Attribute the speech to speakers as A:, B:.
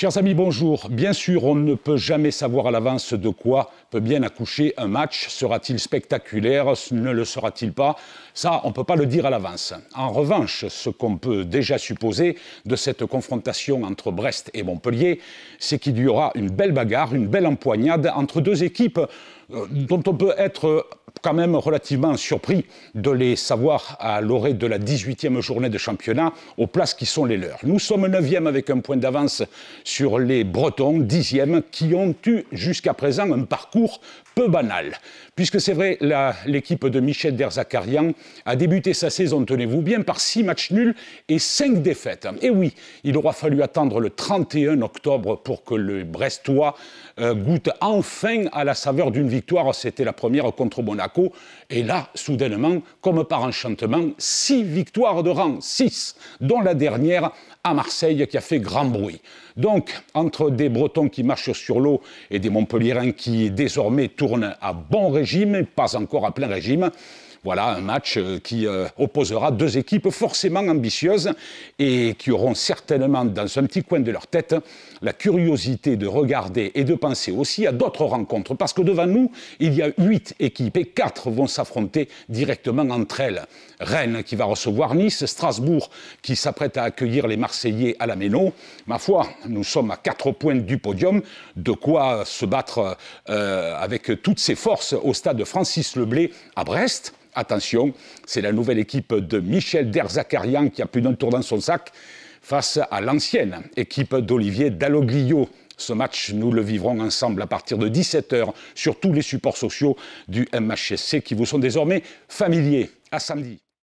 A: Chers amis, bonjour. Bien sûr, on ne peut jamais savoir à l'avance de quoi peut bien accoucher un match. Sera-t-il spectaculaire Ne le sera-t-il pas Ça, on ne peut pas le dire à l'avance. En revanche, ce qu'on peut déjà supposer de cette confrontation entre Brest et Montpellier, c'est qu'il y aura une belle bagarre, une belle empoignade entre deux équipes euh, dont on peut être quand même relativement surpris de les savoir à l'orée de la 18e journée de championnat aux places qui sont les leurs. Nous sommes 9e avec un point d'avance sur les Bretons, 10e, qui ont eu jusqu'à présent un parcours peu banal. Puisque c'est vrai, l'équipe de Michel Derzakarian a débuté sa saison, tenez-vous bien, par 6 matchs nuls et 5 défaites. Et oui, il aura fallu attendre le 31 octobre pour que le Brestois euh, goûte enfin à la saveur d'une victoire victoire, c'était la première contre Monaco. Et là, soudainement, comme par enchantement, six victoires de rang, six, dont la dernière à Marseille qui a fait grand bruit. Donc, entre des Bretons qui marchent sur l'eau et des Montpelliérains qui désormais tournent à bon régime, pas encore à plein régime, voilà, un match euh, qui euh, opposera deux équipes forcément ambitieuses et qui auront certainement dans un petit coin de leur tête la curiosité de regarder et de penser aussi à d'autres rencontres. Parce que devant nous, il y a huit équipes et quatre vont s'affronter directement entre elles. Rennes qui va recevoir Nice, Strasbourg qui s'apprête à accueillir les Marseillais à la Méno. Ma foi, nous sommes à quatre points du podium, de quoi se battre euh, avec toutes ses forces au stade Francis Leblé à Brest attention, c'est la nouvelle équipe de Michel Derzakarian qui a plus d'un tour dans son sac face à l'ancienne équipe d'Olivier Dalloglio. Ce match, nous le vivrons ensemble à partir de 17h sur tous les supports sociaux du MHSC qui vous sont désormais familiers. À samedi.